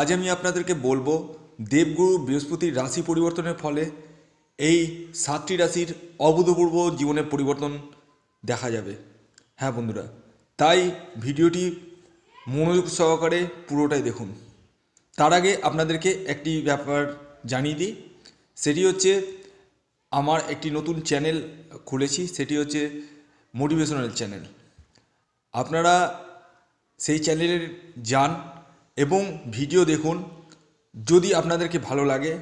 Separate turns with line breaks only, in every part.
আজ আমি আপনাদেরকে বলবো দেবগুরু বৃহস্পতির রাশি পরিবর্তনের ফলে এই সাতটি রাশির অভূতপূর্ব জীবনে পরিবর্তন দেখা যাবে হ্যাঁ বন্ধুরা তাই ভিডিওটি মনোযোগ সহকারে পুরোটাই দেখুন তার আগে আপনাদেরকে একটি ব্যাপার জানিয়ে দিই সেটি হচ্ছে আমার একটি নতুন চ্যানেল খুলেছি সেটি হচ্ছে মোটিভেশনাল চ্যানেল আপনারা সেই চ্যানেলের যান এবং ভিডিও দেখুন যদি আপনাদেরকে ভালো লাগে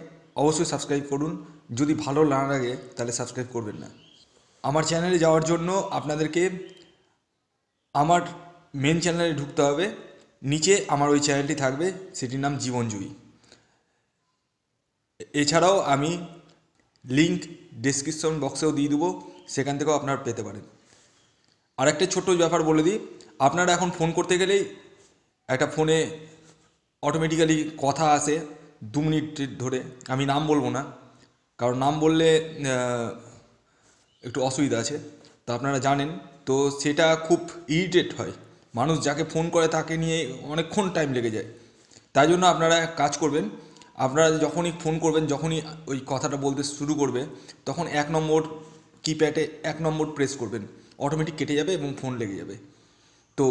অবশ্যই সাবস্ক্রাইব করুন যদি ভালো না লাগে তাহলে সাবস্ক্রাইব করবেন না আমার চ্যানেলে যাওয়ার জন্য আপনাদেরকে আমার মেন চ্যানেলে ঢুকতে হবে নিচে আমার ওই চ্যানেলটি থাকবে সেটির নাম জীবনজুই এছাড়াও আমি লিংক ডিসক্রিপশন বক্সেও দিয়ে দেবো সেখান থেকেও আপনারা পেতে পারেন আর একটা ছোট্ট ব্যাপার বলে দিই আপনারা এখন ফোন করতে গেলেই একটা ফোনে অটোমেটিক্যালি কথা আসে দু মিনিট ধরে আমি নাম বলবো না কারণ নাম বললে একটু অসুবিধা আছে তো আপনারা জানেন তো সেটা খুব ইরিটেট হয় মানুষ যাকে ফোন করে তাকে নিয়ে অনেকক্ষণ টাইম লেগে যায় তাই জন্য আপনারা কাজ করবেন আপনারা যখনই ফোন করবেন যখনই ওই কথাটা বলতে শুরু করবে তখন এক নম্বর কিপ্যাডে এক নম্বর প্রেস করবেন অটোমেটিক কেটে যাবে এবং ফোন লেগে যাবে তো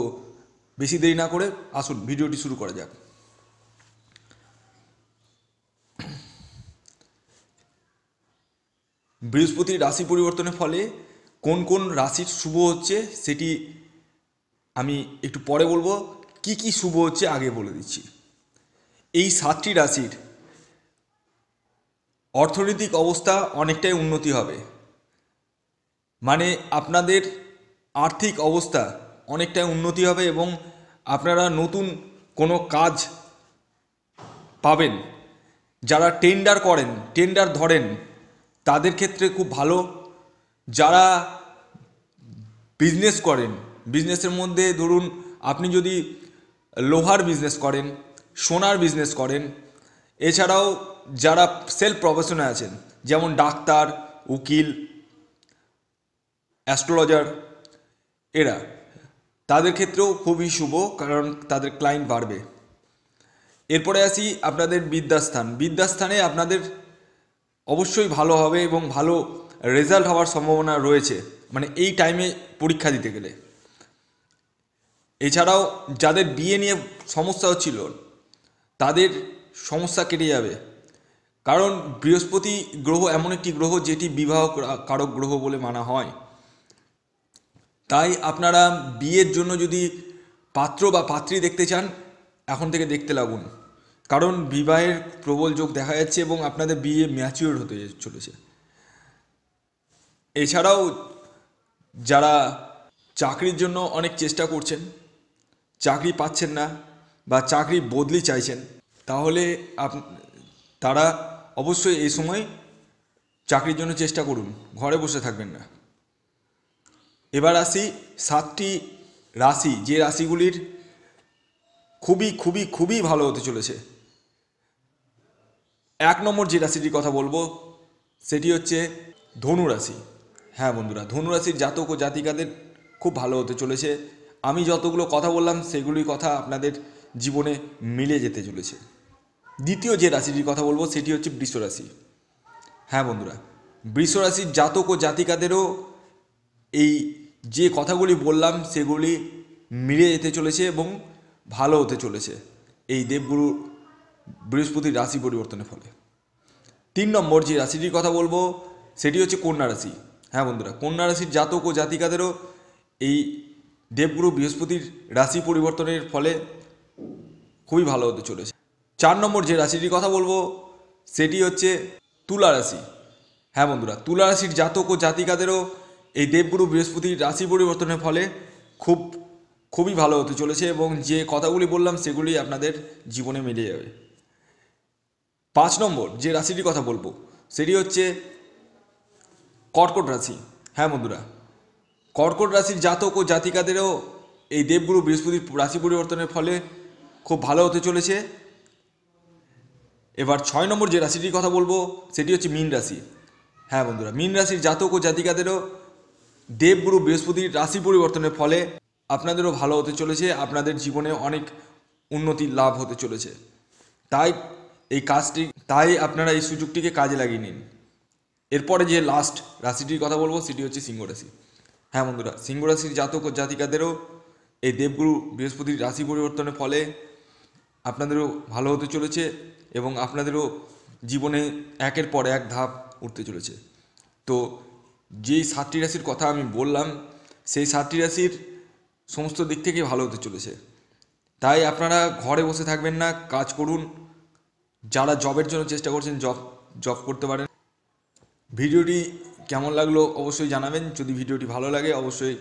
বেশি দেরি না করে আসুন ভিডিওটি শুরু করা যাক বৃহস্পতির রাশি পরিবর্তনের ফলে কোন কোন রাশির শুভ হচ্ছে সেটি আমি একটু পরে বলবো কি কি শুভ হচ্ছে আগে বলে দিচ্ছি এই সাতটি রাশির অর্থনৈতিক অবস্থা অনেকটাই উন্নতি হবে মানে আপনাদের আর্থিক অবস্থা অনেকটাই উন্নতি হবে এবং আপনারা নতুন কোনো কাজ পাবেন যারা টেন্ডার করেন টেন্ডার ধরেন তাদের ক্ষেত্রে খুব ভালো যারা বিজনেস করেন বিজনেসের মধ্যে ধরুন আপনি যদি লোহার বিজনেস করেন সোনার বিজনেস করেন এছাড়াও যারা সেলফ প্রফেশনে আছেন যেমন ডাক্তার উকিল অ্যাস্ট্রোলজার এরা তাদের ক্ষেত্রেও খুবই শুভ কারণ তাদের ক্লায়েন্ট বাড়বে এরপরে আসি আপনাদের বিদ্যাস্থান বিদ্যাস্থানে আপনাদের অবশ্যই ভালো হবে এবং ভালো রেজাল্ট হওয়ার সম্ভাবনা রয়েছে মানে এই টাইমে পরীক্ষা দিতে গেলে এছাড়াও যাদের বিয়ে নিয়ে সমস্যা হচ্ছিল তাদের সমস্যা কেটে যাবে কারণ বৃহস্পতি গ্রহ এমন একটি গ্রহ যেটি বিবাহ কারক গ্রহ বলে মানা হয় তাই আপনারা বিয়ের জন্য যদি পাত্র বা পাত্রী দেখতে চান এখন থেকে দেখতে লাগুন কারণ বিবাহের প্রবল যোগ দেখা যাচ্ছে এবং আপনাদের বিয়ে ম্যাচিওর হতে চলেছে এছাড়াও যারা চাকরির জন্য অনেক চেষ্টা করছেন চাকরি পাচ্ছেন না বা চাকরি বদলি চাইছেন তাহলে আপ তারা অবশ্যই এই সময় চাকরির জন্য চেষ্টা করুন ঘরে বসে থাকবেন না এবার আসি সাতটি রাশি যে রাশিগুলির খুবই খুবই খুবই ভালো হতে চলেছে এক নম্বর যে রাশিটির কথা বলবো সেটি হচ্ছে ধনু রাশি হ্যাঁ বন্ধুরা ধনু রাশির জাতক ও জাতিকাদের খুব ভালো হতে চলেছে আমি যতগুলো কথা বললাম সেগুলি কথা আপনাদের জীবনে মিলে যেতে চলেছে দ্বিতীয় যে রাশিটির কথা বলবো সেটি হচ্ছে বৃষ রাশি হ্যাঁ বন্ধুরা বৃষ রাশির জাতক ও জাতিকাদেরও এই যে কথাগুলি বললাম সেগুলি মিলে যেতে চলেছে এবং ভালো হতে চলেছে এই দেবগুরু বৃহস্পতির রাশি পরিবর্তনের ফলে তিন নম্বর যে রাশিটির কথা বলবো সেটি হচ্ছে কন্যা রাশি হ্যাঁ বন্ধুরা কন্যা রাশির জাতক ও জাতিকাদেরও এই দেবগুরু বৃহস্পতির রাশি পরিবর্তনের ফলে খুবই ভালো হতে চলেছে চার নম্বর যে রাশিটির কথা বলবো সেটি হচ্ছে তুলা রাশি হ্যাঁ বন্ধুরা তুলা রাশির জাতক ও জাতিকাদেরও এই দেবগুরু বৃহস্পতির রাশি পরিবর্তনের ফলে খুব খুবই ভালো হতে চলেছে এবং যে কথাগুলি বললাম সেগুলি আপনাদের জীবনে মিলে যাবে পাঁচ নম্বর যে রাশিটির কথা বলবো সেটি হচ্ছে কর্কট রাশি হ্যাঁ বন্ধুরা কর্কট রাশির জাতক ও জাতিকাদেরও এই দেবগুরু বৃহস্পতির রাশি পরিবর্তনের ফলে খুব ভালো হতে চলেছে এবার ছয় নম্বর যে রাশিটির কথা বলবো সেটি হচ্ছে মীন রাশি হ্যাঁ বন্ধুরা মীন রাশির জাতক ও জাতিকাদেরও দেবগুরু বৃহস্পতির রাশি পরিবর্তনের ফলে আপনাদেরও ভালো হতে চলেছে আপনাদের জীবনে অনেক উন্নতি লাভ হতে চলেছে তাই এই কাজটি তাই আপনারা এই সুযোগটিকে কাজে লাগিয়ে নিন এরপরে যে লাস্ট রাশিটির কথা বলবো সেটি হচ্ছে সিংহ রাশি হ্যাঁ বন্ধুরা সিংহ রাশির জাতক ও জাতিকাদেরও এই দেবগুরু বৃহস্পতির রাশি পরিবর্তনের ফলে আপনাদেরও ভালো হতে চলেছে এবং আপনাদেরও জীবনে একের পর এক ধাপ উঠতে চলেছে তো যেই সাতটি রাশির কথা আমি বললাম সেই সাতটি রাশির সমস্ত দিক থেকে ভালো হতে চলেছে তাই আপনারা ঘরে বসে থাকবেন না কাজ করুন যারা জবের জন্য চেষ্টা করছেন জব জব করতে পারেন ভিডিওটি কেমন লাগলো অবশ্যই জানাবেন যদি ভিডিওটি ভালো লাগে অবশ্যই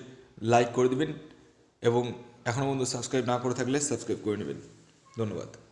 লাইক করে দিবেন এবং এখনও পর্যন্ত সাবস্ক্রাইব না করে থাকলে সাবস্ক্রাইব করে নেবেন ধন্যবাদ